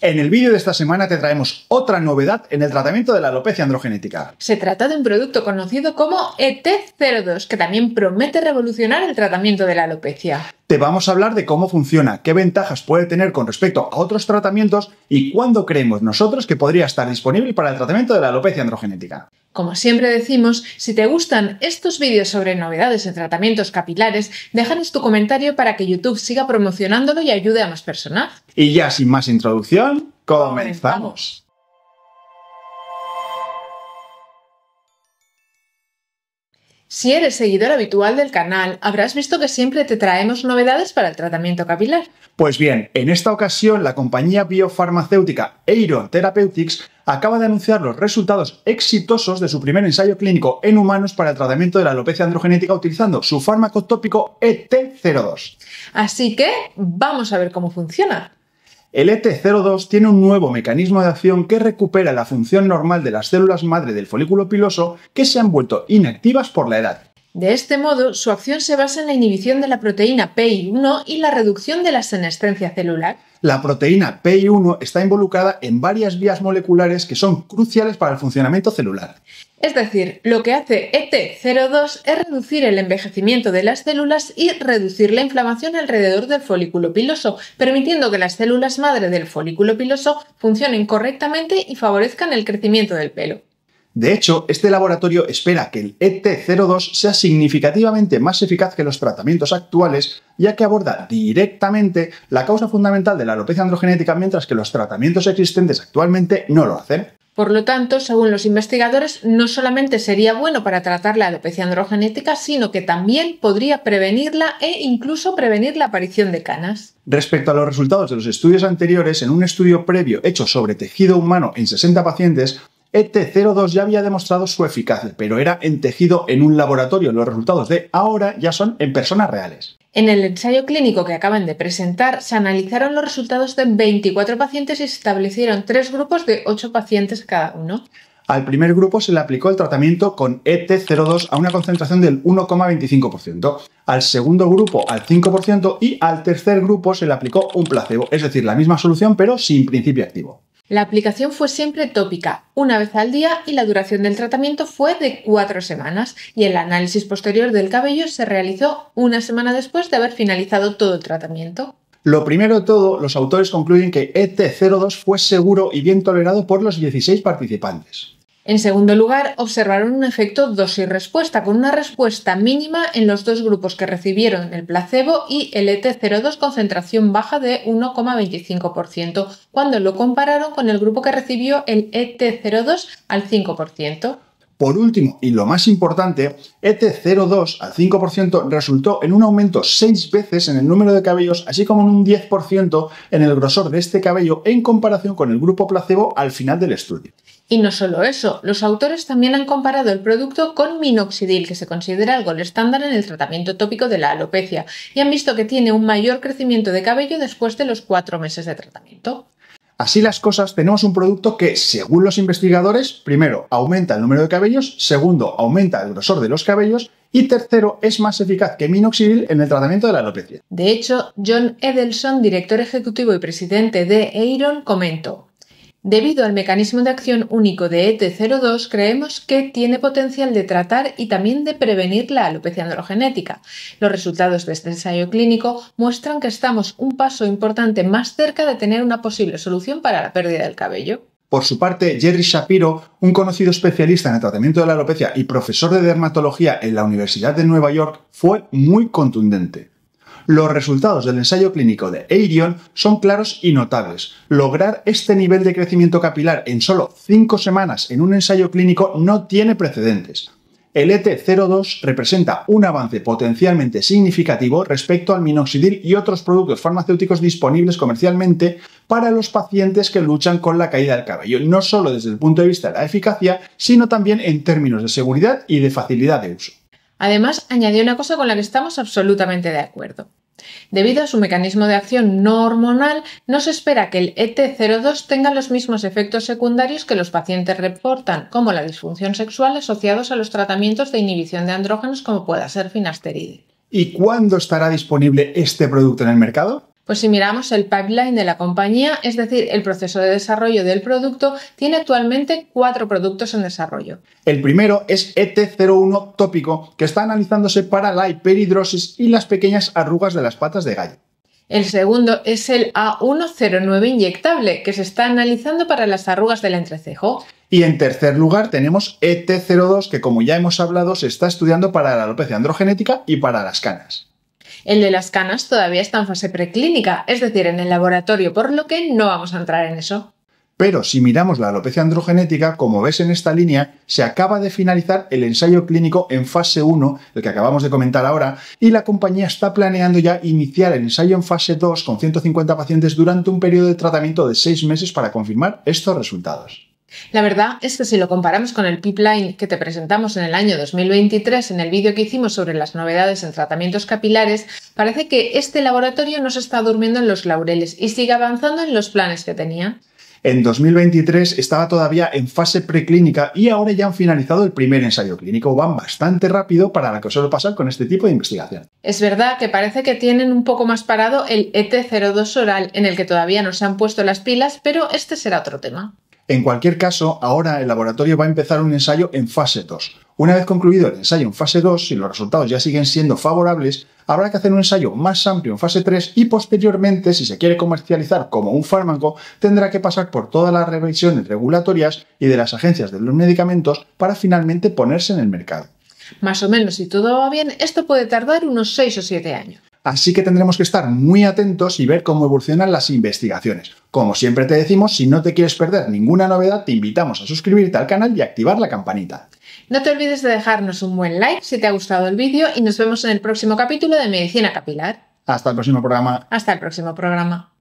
En el vídeo de esta semana te traemos otra novedad en el tratamiento de la alopecia androgenética. Se trata de un producto conocido como ET02, que también promete revolucionar el tratamiento de la alopecia. Te vamos a hablar de cómo funciona, qué ventajas puede tener con respecto a otros tratamientos y cuándo creemos nosotros que podría estar disponible para el tratamiento de la alopecia androgenética. Como siempre decimos, si te gustan estos vídeos sobre novedades en tratamientos capilares, déjanos tu comentario para que YouTube siga promocionándolo y ayude a más personas. Y ya sin más introducción, comenzamos. Si eres seguidor habitual del canal, habrás visto que siempre te traemos novedades para el tratamiento capilar. Pues bien, en esta ocasión la compañía biofarmacéutica Eiron Therapeutics acaba de anunciar los resultados exitosos de su primer ensayo clínico en humanos para el tratamiento de la alopecia androgenética utilizando su fármaco tópico ET02. Así que vamos a ver cómo funciona. El ET02 tiene un nuevo mecanismo de acción que recupera la función normal de las células madre del folículo piloso que se han vuelto inactivas por la edad de este modo, su acción se basa en la inhibición de la proteína PI1 y la reducción de la senescencia celular. La proteína PI1 está involucrada en varias vías moleculares que son cruciales para el funcionamiento celular. Es decir, lo que hace ET02 es reducir el envejecimiento de las células y reducir la inflamación alrededor del folículo piloso, permitiendo que las células madre del folículo piloso funcionen correctamente y favorezcan el crecimiento del pelo. De hecho, este laboratorio espera que el ET02 sea significativamente más eficaz que los tratamientos actuales, ya que aborda directamente la causa fundamental de la alopecia androgenética, mientras que los tratamientos existentes actualmente no lo hacen. Por lo tanto, según los investigadores, no solamente sería bueno para tratar la alopecia androgenética, sino que también podría prevenirla e incluso prevenir la aparición de canas. Respecto a los resultados de los estudios anteriores, en un estudio previo hecho sobre tejido humano en 60 pacientes, ET02 ya había demostrado su eficacia, pero era en tejido en un laboratorio. Los resultados de ahora ya son en personas reales. En el ensayo clínico que acaban de presentar, se analizaron los resultados de 24 pacientes y se establecieron tres grupos de 8 pacientes cada uno. Al primer grupo se le aplicó el tratamiento con ET02 a una concentración del 1,25%, al segundo grupo al 5% y al tercer grupo se le aplicó un placebo, es decir, la misma solución pero sin principio activo. La aplicación fue siempre tópica, una vez al día, y la duración del tratamiento fue de cuatro semanas, y el análisis posterior del cabello se realizó una semana después de haber finalizado todo el tratamiento. Lo primero de todo, los autores concluyen que ET02 fue seguro y bien tolerado por los 16 participantes. En segundo lugar, observaron un efecto dosis-respuesta, con una respuesta mínima en los dos grupos que recibieron el placebo y el ET02 concentración baja de 1,25%, cuando lo compararon con el grupo que recibió el ET02 al 5%. Por último, y lo más importante, ET02 al 5% resultó en un aumento 6 veces en el número de cabellos, así como en un 10% en el grosor de este cabello en comparación con el grupo placebo al final del estudio. Y no solo eso, los autores también han comparado el producto con minoxidil, que se considera algo el estándar en el tratamiento tópico de la alopecia, y han visto que tiene un mayor crecimiento de cabello después de los cuatro meses de tratamiento. Así las cosas, tenemos un producto que, según los investigadores, primero, aumenta el número de cabellos, segundo, aumenta el grosor de los cabellos y tercero, es más eficaz que minoxidil en el tratamiento de la alopecia. De hecho, John Edelson, director ejecutivo y presidente de Eiron, comentó, Debido al mecanismo de acción único de ET02, creemos que tiene potencial de tratar y también de prevenir la alopecia androgenética. Los resultados de este ensayo clínico muestran que estamos un paso importante más cerca de tener una posible solución para la pérdida del cabello. Por su parte, Jerry Shapiro, un conocido especialista en el tratamiento de la alopecia y profesor de dermatología en la Universidad de Nueva York, fue muy contundente. Los resultados del ensayo clínico de Eirion son claros y notables. Lograr este nivel de crecimiento capilar en solo 5 semanas en un ensayo clínico no tiene precedentes. El ET02 representa un avance potencialmente significativo respecto al minoxidil y otros productos farmacéuticos disponibles comercialmente para los pacientes que luchan con la caída del cabello, no solo desde el punto de vista de la eficacia, sino también en términos de seguridad y de facilidad de uso. Además, añadió una cosa con la que estamos absolutamente de acuerdo. Debido a su mecanismo de acción no hormonal, no se espera que el ET02 tenga los mismos efectos secundarios que los pacientes reportan, como la disfunción sexual asociados a los tratamientos de inhibición de andrógenos como pueda ser finasteride. ¿Y cuándo estará disponible este producto en el mercado? Pues si miramos el pipeline de la compañía, es decir, el proceso de desarrollo del producto, tiene actualmente cuatro productos en desarrollo. El primero es ET01 tópico, que está analizándose para la hiperhidrosis y las pequeñas arrugas de las patas de gallo. El segundo es el A109 inyectable, que se está analizando para las arrugas del entrecejo. Y en tercer lugar tenemos ET02, que como ya hemos hablado, se está estudiando para la alopecia androgenética y para las canas. El de las canas todavía está en fase preclínica, es decir, en el laboratorio, por lo que no vamos a entrar en eso. Pero si miramos la alopecia androgenética, como ves en esta línea, se acaba de finalizar el ensayo clínico en fase 1, el que acabamos de comentar ahora, y la compañía está planeando ya iniciar el ensayo en fase 2 con 150 pacientes durante un periodo de tratamiento de 6 meses para confirmar estos resultados. La verdad es que si lo comparamos con el pipeline que te presentamos en el año 2023 en el vídeo que hicimos sobre las novedades en tratamientos capilares, parece que este laboratorio no se está durmiendo en los laureles y sigue avanzando en los planes que tenía. En 2023 estaba todavía en fase preclínica y ahora ya han finalizado el primer ensayo clínico. Van bastante rápido para lo que suele pasar con este tipo de investigación. Es verdad que parece que tienen un poco más parado el ET02 oral, en el que todavía no se han puesto las pilas, pero este será otro tema. En cualquier caso, ahora el laboratorio va a empezar un ensayo en fase 2. Una vez concluido el ensayo en fase 2, si los resultados ya siguen siendo favorables, habrá que hacer un ensayo más amplio en fase 3 y posteriormente, si se quiere comercializar como un fármaco, tendrá que pasar por todas las revisiones regulatorias y de las agencias de los medicamentos para finalmente ponerse en el mercado. Más o menos, si todo va bien, esto puede tardar unos 6 o 7 años. Así que tendremos que estar muy atentos y ver cómo evolucionan las investigaciones. Como siempre te decimos, si no te quieres perder ninguna novedad, te invitamos a suscribirte al canal y activar la campanita. No te olvides de dejarnos un buen like si te ha gustado el vídeo y nos vemos en el próximo capítulo de Medicina Capilar. Hasta el próximo programa. Hasta el próximo programa.